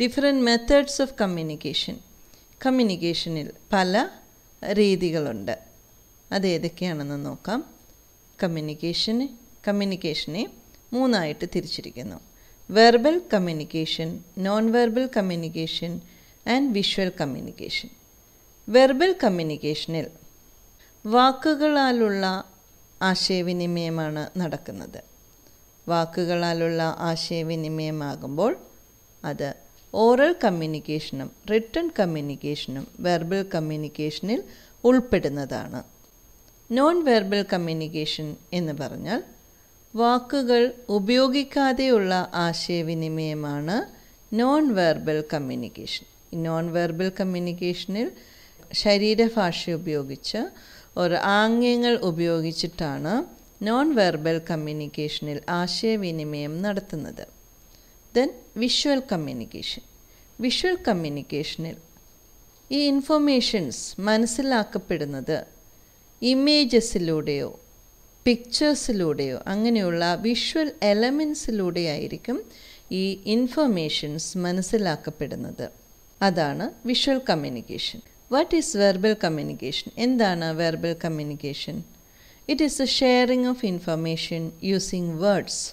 Different methods of communication കമ്മ്യൂണിക്കേഷനിൽ പല രീതികളുണ്ട് അത് ഏതൊക്കെയാണെന്ന് നോക്കാം കമ്മ്യൂണിക്കേഷന് കമ്മ്യൂണിക്കേഷനെ മൂന്നായിട്ട് തിരിച്ചിരിക്കുന്നു verbal communication non verbal communication and visual communication verbal കമ്മ്യൂണിക്കേഷനിൽ വാക്കുകളാലുള്ള ആശയവിനിമയമാണ് നടക്കുന്നത് വാക്കുകളാലുള്ള ആശയവിനിമയമാകുമ്പോൾ അത് ഓറൽ കമ്മ്യൂണിക്കേഷനും റിട്ടൺ കമ്മ്യൂണിക്കേഷനും വെർബൽ കമ്മ്യൂണിക്കേഷനിൽ ഉൾപ്പെടുന്നതാണ് നോൺ വെർബൽ കമ്മ്യൂണിക്കേഷൻ എന്ന് പറഞ്ഞാൽ വാക്കുകൾ ഉപയോഗിക്കാതെയുള്ള ആശയവിനിമയമാണ് non verbal communication non verbal കമ്മ്യൂണിക്കേഷനിൽ ശരീരഭാഷ ഉപയോഗിച്ച് ഒരു ആംഗ്യങ്ങൾ ഉപയോഗിച്ചിട്ടാണ് നോൺ വെർബൽ കമ്മ്യൂണിക്കേഷനിൽ ആശയവിനിമയം നടത്തുന്നത് ദെൻ വിഷ്വൽ കമ്മ്യൂണിക്കേഷൻ വിഷ്വൽ കമ്മ്യൂണിക്കേഷനിൽ ഈ ഇൻഫർമേഷൻസ് മനസ്സിലാക്കപ്പെടുന്നത് ഇമേജസിലൂടെയോ പിക്ചേഴ്സിലൂടെയോ അങ്ങനെയുള്ള വിഷ്വൽ എലമെൻസിലൂടെയായിരിക്കും ഈ ഇൻഫർമേഷൻസ് മനസ്സിലാക്കപ്പെടുന്നത് അതാണ് visual communication what is verbal communication എന്താണ് verbal communication it is a sharing of information using words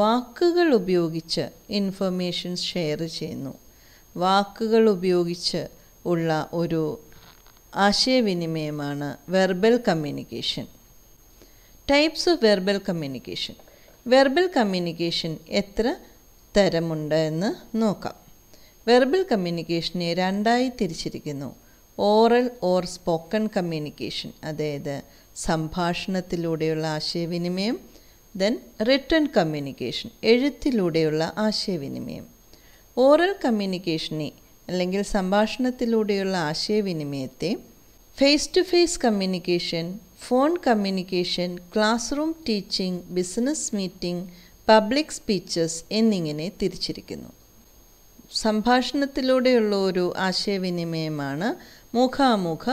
വാക്കുകൾ ഉപയോഗിച്ച് ഇൻഫർമേഷൻ ഷെയർ ചെയ്യുന്നു വാക്കുകൾ ഉപയോഗിച്ച് ഉള്ള ഒരു ആശയവിനിമയമാണ് verbal communication types of verbal communication verbal communication എത്ര തരമുണ്ട് എന്ന് നോക്കാം വെർബൽ കമ്മ്യൂണിക്കേഷനെ രണ്ടായി തിരിച്ചിരിക്കുന്നു ഓറൽ ഓർ സ്പോക്കൺ കമ്മ്യൂണിക്കേഷൻ അതായത് സംഭാഷണത്തിലൂടെയുള്ള ആശയവിനിമയം ദെൻ റിട്ടേൺ കമ്മ്യൂണിക്കേഷൻ എഴുത്തിലൂടെയുള്ള ആശയവിനിമയം ഓറൽ കമ്മ്യൂണിക്കേഷനെ അല്ലെങ്കിൽ സംഭാഷണത്തിലൂടെയുള്ള ആശയവിനിമയത്തെ face to face communication phone communication class room teaching business meeting public speeches എന്നിങ്ങനെ തിരിച്ചിരിക്കുന്നു സംഭാഷണത്തിലൂടെയുള്ള ഒരു ആശയവിനിമയമാണ് മുഖാമുഖ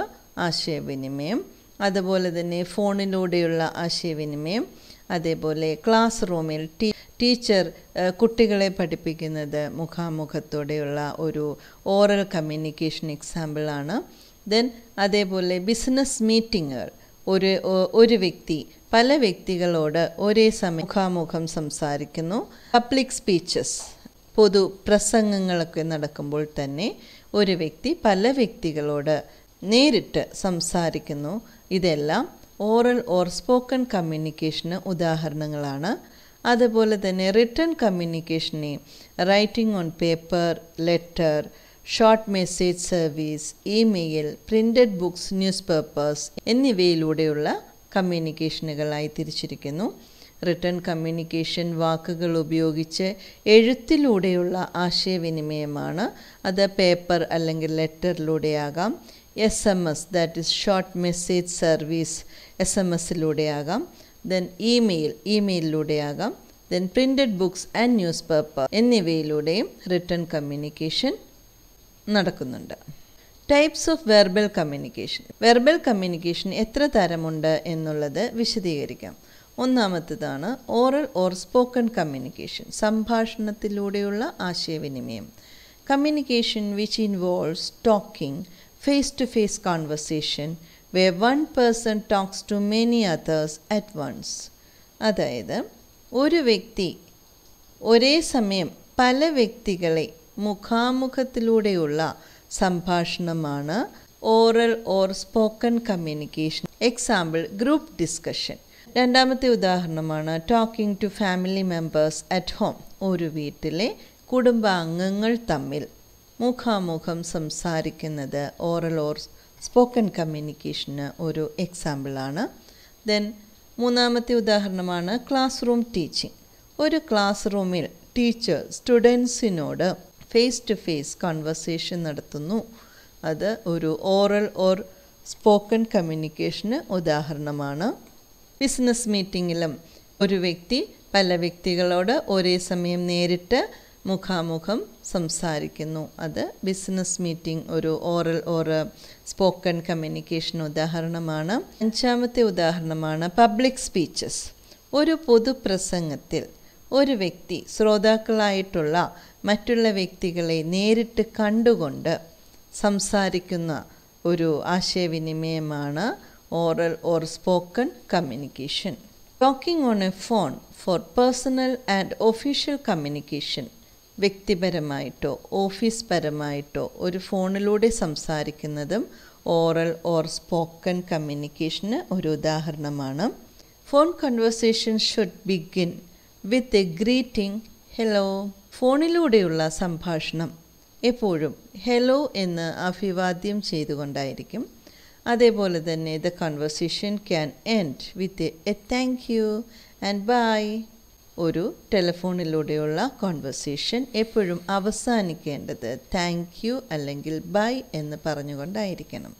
ആശയവിനിമയം അതുപോലെ തന്നെ ഫോണിലൂടെയുള്ള ആശയവിനിമയം അതേപോലെ ക്ലാസ് റൂമിൽ ടീ ടീച്ചർ കുട്ടികളെ പഠിപ്പിക്കുന്നത് മുഖാമുഖത്തോടെയുള്ള ഒരു ഓറൽ കമ്മ്യൂണിക്കേഷൻ എക്സാമ്പിളാണ് ദെൻ അതേപോലെ ബിസിനസ് മീറ്റിങ്ങുകൾ ഒരു ഒരു വ്യക്തി പല വ്യക്തികളോട് ഒരേ സമയം മുഖാമുഖം സംസാരിക്കുന്നു പബ്ലിക് സ്പീച്ചസ് പൊതു പ്രസംഗങ്ങളൊക്കെ നടക്കുമ്പോൾ തന്നെ ഒരു വ്യക്തി പല വ്യക്തികളോട് നേരിട്ട് സംസാരിക്കുന്നു ഇതെല്ലാം ഓറൽ ഓർ സ്പോക്കൺ കമ്മ്യൂണിക്കേഷന് ഉദാഹരണങ്ങളാണ് അതുപോലെ തന്നെ റിട്ടേൺ കമ്മ്യൂണിക്കേഷനെ writing on paper letter short message service email printed books news papers എന്നിവയിലൂടെയുള്ള കമ്മ്യൂണിക്കേഷനുകളായി തിരിച്ചിരിക്കുന്നു റിട്ടേൺ കമ്മ്യൂണിക്കേഷൻ വാക്കുകൾ ഉപയോഗിച്ച് എഴുത്തിലൂടെയുള്ള ആശയവിനിമയമാണ് അത് പേപ്പർ അല്ലെങ്കിൽ ലെറ്ററിലൂടെയാകാം S M S that is short message service S M എസിലൂടെ ആകാം ദെൻ ഇമെയിൽ ഇമെയിലിലൂടെ ആകാം then printed books and news paper എന്നിവയിലൂടെയും റിട്ടേൺ കമ്മ്യൂണിക്കേഷൻ നടക്കുന്നുണ്ട് types of verbal communication verbal communication എത്ര തരമുണ്ട് എന്നുള്ളത് വിശദീകരിക്കാം ഒന്നാമത്തേതാണ് ഓറൽ ഓർ സ്പോക്കൺ കമ്മ്യൂണിക്കേഷൻ സംഭാഷണത്തിലൂടെയുള്ള ആശയവിനിമയം communication which involves talking face to face conversation where one person talks to many others at once. അതായത് ഒരു വ്യക്തി ഒരേ സമയം പല വ്യക്തികളെ മുഖാമുഖത്തിലൂടെയുള്ള സംഭാഷണമാണ് oral or spoken communication example group discussion രണ്ടാമത്തെ ഉദാഹരണമാണ് talking to family members at home ഒരു വീട്ടിലെ കുടുംബാംഗങ്ങൾ തമ്മിൽ മുഖാമുഖം സംസാരിക്കുന്നത് ഓറൽ ഓർ സ്പോക്കൺ കമ്മ്യൂണിക്കേഷന് ഒരു എക്സാമ്പിളാണ് ദെൻ മൂന്നാമത്തെ ഉദാഹരണമാണ് ക്ലാസ് റൂം ടീച്ചിങ് ഒരു ക്ലാസ് റൂമിൽ ടീച്ചർ സ്റ്റുഡൻസിനോട് ഫേസ് ടു ഫേസ് കൺവെർസേഷൻ നടത്തുന്നു അത് ഒരു ഓറൽ ഓർ സ്പോക്കൺ കമ്മ്യൂണിക്കേഷന് ഉദാഹരണമാണ് ബിസിനസ് മീറ്റിങ്ങിലും ഒരു വ്യക്തി പല വ്യക്തികളോട് ഒരേ സമയം നേരിട്ട് മുഖാമുഖം സംസാരിക്കുന്നു അത് ബിസിനസ് മീറ്റിംഗ് ഒരു ഓറൽ ഓർ സ്പോക്കൺ കമ്മ്യൂണിക്കേഷൻ ഉദാഹരണമാണ് അഞ്ചാമത്തെ ഉദാഹരണമാണ് പബ്ലിക് സ്പീച്ചസ് ഒരു പൊതുപ്രസംഗത്തിൽ ഒരു വ്യക്തി ശ്രോതാക്കളായിട്ടുള്ള മറ്റുള്ള വ്യക്തികളെ നേരിട്ട് കണ്ടുകൊണ്ട് സംസാരിക്കുന്ന ഒരു ആശയവിനിമയമാണ് oral or spoken communication talking on a phone for personal and official communication വ്യക്തിപരമായിട്ടോ ഓഫീസ് പരമായിട്ടോ ഒരു ഫോണിലൂടെ സംസാരിക്കുന്നതും ഓറൽ ഓർ സ്പോക്കൺ കമ്മ്യൂണിക്കേഷന് ഒരു ഉദാഹരണമാണ് phone conversation should begin with a greeting hello ഫോണിലൂടെയുള്ള സംഭാഷണം എപ്പോഴും ഹലോ എന്ന് അഭിവാദ്യം ചെയ്തുകൊണ്ടായിരിക്കും അതേപോലെ തന്നെ the conversation can end with a thank you and bye ഒരു ടെലിഫോണിലൂടെയുള്ള കോൺവെർസേഷൻ എപ്പോഴും അവസാനിക്കേണ്ടത് താങ്ക് യു അല്ലെങ്കിൽ ബൈ എന്ന് പറഞ്ഞുകൊണ്ടായിരിക്കണം